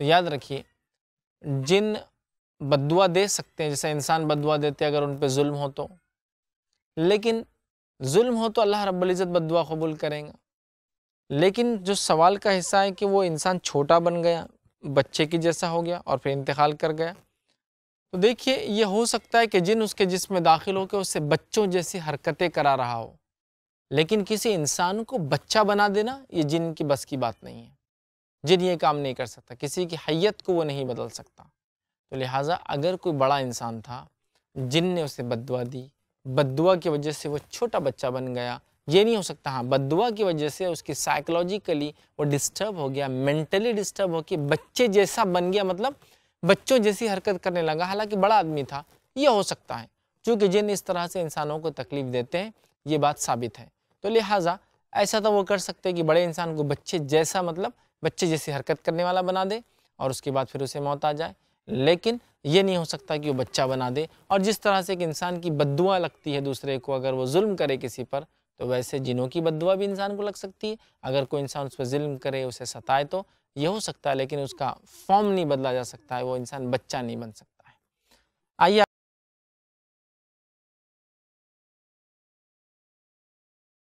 तो याद रखिए जिन बदुआ दे सकते हैं जैसे इंसान बदुआ देते अगर उन पर जुल्म हो तो लेकिन जुल्म हो तो अल्लाह रब्ज़त बदुआ कबूल करेंगे लेकिन जो सवाल का हिस्सा है कि वो इंसान छोटा बन गया बच्चे की जैसा हो गया और फिर इंतकाल कर गया तो देखिए ये हो सकता है कि जिन उसके जिसम दाखिल के उससे बच्चों जैसी हरकतें करा रहा हो लेकिन किसी इंसान को बच्चा बना देना ये जिन की बस की बात नहीं है जिन ये काम नहीं कर सकता किसी की हैत को वो नहीं बदल सकता तो लिहाजा अगर कोई बड़ा इंसान था जिन ने उसे बदुआ दी बदुआ की वजह से वो छोटा बच्चा बन गया ये नहीं हो सकता हाँ बदुआ की वजह से उसकी साइकोलॉजिकली वो डिस्टर्ब हो गया मेंटली डिस्टर्ब हो के बच्चे जैसा बन गया मतलब बच्चों जैसी हरकत करने लगा हालांकि बड़ा आदमी था यह हो सकता है चूँकि जिन इस तरह से इंसानों को तकलीफ देते हैं ये बात साबित है तो लिहाजा ऐसा तो वो कर सकते हैं कि बड़े इंसान को बच्चे जैसा मतलब बच्चे जैसी हरकत करने वाला बना दे और उसके बाद फिर उसे मौत आ जाए लेकिन ये नहीं हो सकता कि वो बच्चा बना दे और जिस तरह से एक इंसान की बदुआ लगती है दूसरे को अगर वो जुल्म करे किसी पर तो वैसे जिनों की बदुआ भी इंसान को लग सकती है अगर कोई इंसान उस पर जुल्म करे उसे सताए तो ये हो सकता है लेकिन उसका फॉर्म नहीं बदला जा सकता है वो इंसान बच्चा नहीं बन सकता है आइए